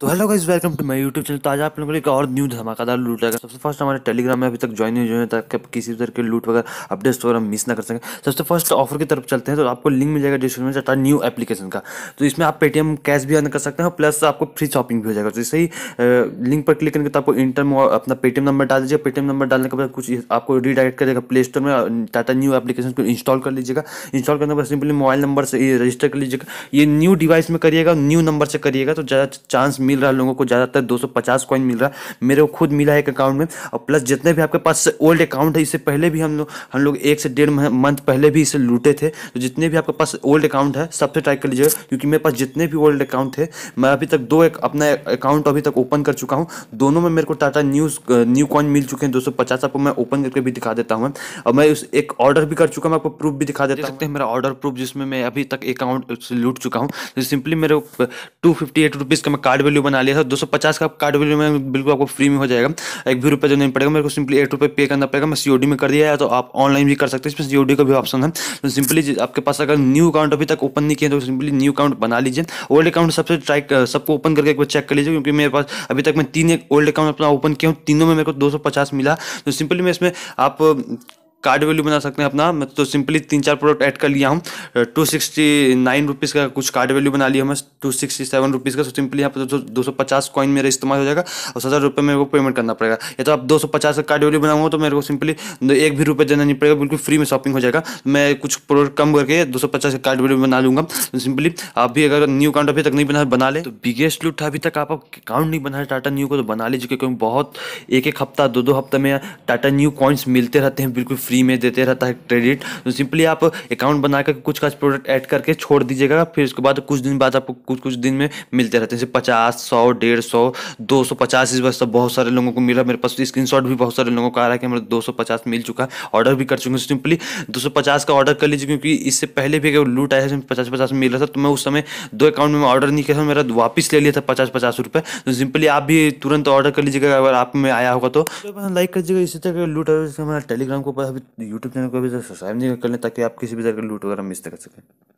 तो hello guys welcome to my YouTube channel तो आज आप लोगों के लिए और न्यू धमाकेदार लूट रहेगा सबसे फर्स्ट हमारे टेलीग्राम में अभी तक ज्वाइन नहीं हुए ताकि आप किसी तरह के लूट वगैरह अपडेट्स वगैरह मिस ना कर सकें सबसे फर्स्ट ऑफर की तरफ चलते हैं तो आपको लिंक मिल जाएगा डिस्क्रिप्शन में जाता है न्यू एप्लीकेशन का तो इसमें आप पेटीएम कैश भी अर्न कर सकते हैं प्लस आपको फ्री शॉपिंग भी हो जाएगा तो इसे ही लिंक पर क्लिक करेंगे तो आपको इंटर अपना पेटीएम नंबर डाल दीजिए पेटीएम नंबर डालने के बाद कुछ आपको रीडायरेक्ट करेगा प्ले स्टोर में टाटा न्यू एप्लीकेशन को इंस्टॉल कर लीजिएगा इंस्टॉल करने के बाद सिंपली मोबाइल नंबर से रजिस्टर कर लीजिएगा ये न्यू डिवाइस में करिएगा न्यू नंबर से करिएगा तो ज़्यादा चांस मिल रहा है लोगों को ज़्यादातर दो 250 कॉइन मिल रहा है मेरे को खुद मिला है एक अकाउंट में और प्लस जितने भी आपके पास ओल्ड अकाउंट है इससे पहले भी हम लोग हम लोग एक से डेढ़ मंथ पहले भी इसे लूटे थे तो जितने भी आपके पास ओल्ड अकाउंट है सबसे ट्राई कर लीजिएगा क्योंकि मेरे पास जितने भी ओल्ड अकाउंट थे मैं अभी तक दो एक अपना अकाउंट अभी तक ओपन कर चुका हूँ दोनों में मेरे को टाटा न्यूज़ न्यू कॉइन मिल चुके हैं दो आपको मैं ओपन करके भी दिखा देता हूँ और मैं उस एक ऑर्डर भी कर चुका हूँ आपको प्रूफ भी दिखा देता सकते हैं मेरा ऑर्डर प्रूफ जिसमें मैं अभी तक अकाउंट लूट चुका हूँ सिंपली तो मेरे टू फिफ्टी एट रुपीज़ का मैं कार्ड वैल्यू वैल्यू बना लिया था दो सौ पचास का कार्ड वैल्यू में बिल्कुल आपको फ्री में हो जाएगा एक भी रुपये जो नहीं पड़ेगा मेरे को सिंपली एट रुपये पे करना पड़ेगा मैं सी में कर दिया है तो आप ऑनलाइन भी कर सकते हैं इसमें सी का भी ऑप्शन है तो सिंपली आपके पास अगर न्यू अकाउंट अभी तक ओपन नहीं किया तो सिंपली न्यू अकाउंट बना लीजिए ओल्ड अकाउंट सबसे ट्राई सबको ओपन करके एक बार चेक कर लीजिए क्योंकि मेरे पास अभी तक मैं तीन एक ओल्ड अकाउंट अपना ओपन किया हूँ तीनों में मेरे को दो मिला तो सिंपली मैं इसमें आप कार्ड वैल्यू बना सकते हैं अपना मैं तो सिंपली तीन चार प्रोडक्ट ऐड कर लिया हूँ टू सिक्सटी नाइन रुपीज़ का कुछ कार्ड वैल्यू बना लिया हमें टू सिक्सटी सेवन रुपीज़ का तो सिंपली यहाँ पर दो सौ पचास कॉइन मेरा इस्तेमाल हो जाएगा और सत्तर रुपये मेरे को पेमेंट करना पड़ेगा या तो आप दो सौ पचास का कार्ड वैल्यू बनाऊंगा तो मेरे को सिंपली एक भी रुपये देना नहीं पड़ेगा बिल्कुल फ्री में शॉपिंग हो जाएगा मैं कुछ प्रोडक्ट कम करके दो सौ पचास का कार्ड वैल्यू बना लूँगा सिंपली आप भी अगर न्यू अकाउंट अभी तक नहीं बना बना ले तो बिगेस्ट लूट अभी तक आप अकाउंट नहीं बना टाटा न्यू को तो बना लीजिए क्योंकि बहुत एक एक हफ्ता दो दो हफ्ते में टाटा न्यू कॉइन्स मिलते रहते हैं बिल्कुल फ्री में देते रहता है क्रेडिट तो सिंपली आप अकाउंट बना कर कुछ का प्रोडक्ट ऐड करके छोड़ दीजिएगा फिर उसके बाद कुछ दिन बाद आपको कुछ कुछ दिन में मिलते रहते हैं जैसे पचास सौ डेढ़ सौ दो सौ पचास इस वजह बहुत सारे लोगों को मिला मेरे पास स्क्रीन तो भी बहुत सारे लोगों का आ रहा है कि हमारे दो सौ पचास मिल चुका है ऑर्डर भी कर चुके हैं सिंपली दो सौ पचास का ऑर्डर कर लीजिए क्योंकि इससे पहले भी अगर लूट आया था पचास पचास मिल रहा था तो मैं उस समय दो अकाउंट में ऑर्डर नहीं किया था मेरा वापस ले लिया था पचास पचास रुपये तो सिंपली आप भी तुरंत ऑर्डर कर लीजिएगा अगर आप में आया होगा तो लाइक तो कर दीजिएगा इसी तरह लूट आया हमारा टेलीग्राम को यूट्यूब चैनल को अभी सब्सक्राइब नहीं कर लें ताकि आप किसी भी तरह का लूट वगैरह मिस कर सकें